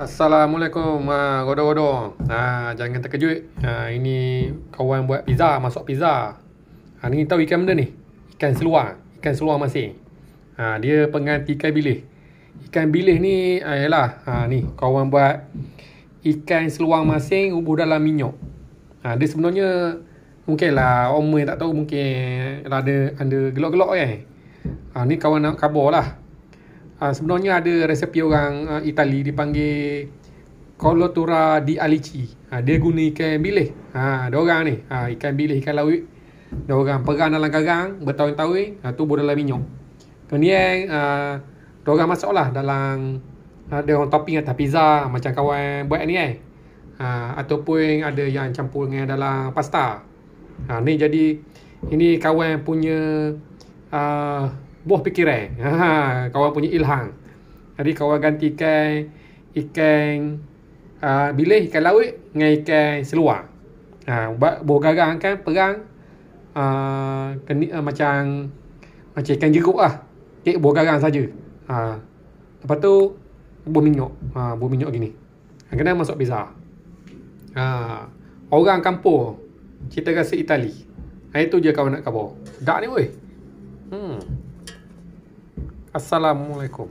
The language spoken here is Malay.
Assalamualaikum uh, Godo-godo uh, Jangan terkejut uh, Ini kawan buat pizza Masuk pizza uh, Ni tahu ikan benda ni Ikan seluar Ikan seluar masih uh, Dia pengganti ikan bilis Ikan bilis ni Ayolah uh, uh, Ni kawan buat Ikan seluar masih Ubuh dalam minyak uh, Dia sebenarnya mungkin Mungkinlah Omer tak tahu Mungkin lah Ada, ada gelok-gelok kan uh, Ni kawan nak kabur lah Ah, sebenarnya ada resepi orang uh, Itali dipanggil Colotura di Alici. Ha, dia guna ikan bilih. Ha, ada orang ni. Ha, ikan bilih, ikan laut. Ada orang perang dalam karang, bertahun-tahun, ha, tubuh dalam minyak. Kemudian, ha, dia orang masuk lah dalam, ada orang topping atas pizza, macam kawan buat ni kan. Ha, ataupun ada yang campur dengan dalam pasta. Ha, ni jadi, ini kawan punya, uh, buah pikirai. Ha, kawan punya ilhang. Jadi kawan ganti ikan, ikan uh, ha, bilik, ikan laut dengan ikan seluar. Ha, buat buah garang kan, perang. Uh, uh, macam macam ikan jeruk lah. Kek buah garang saja. Ha. Lepas tu, buah minyak. Ha, buah minyak gini. Kena masuk pizza. Ha. Orang kampung. Cerita rasa Itali. Itu je kawan nak kabur. Tak ni weh. Hmm. আসসালামু আলাইকুম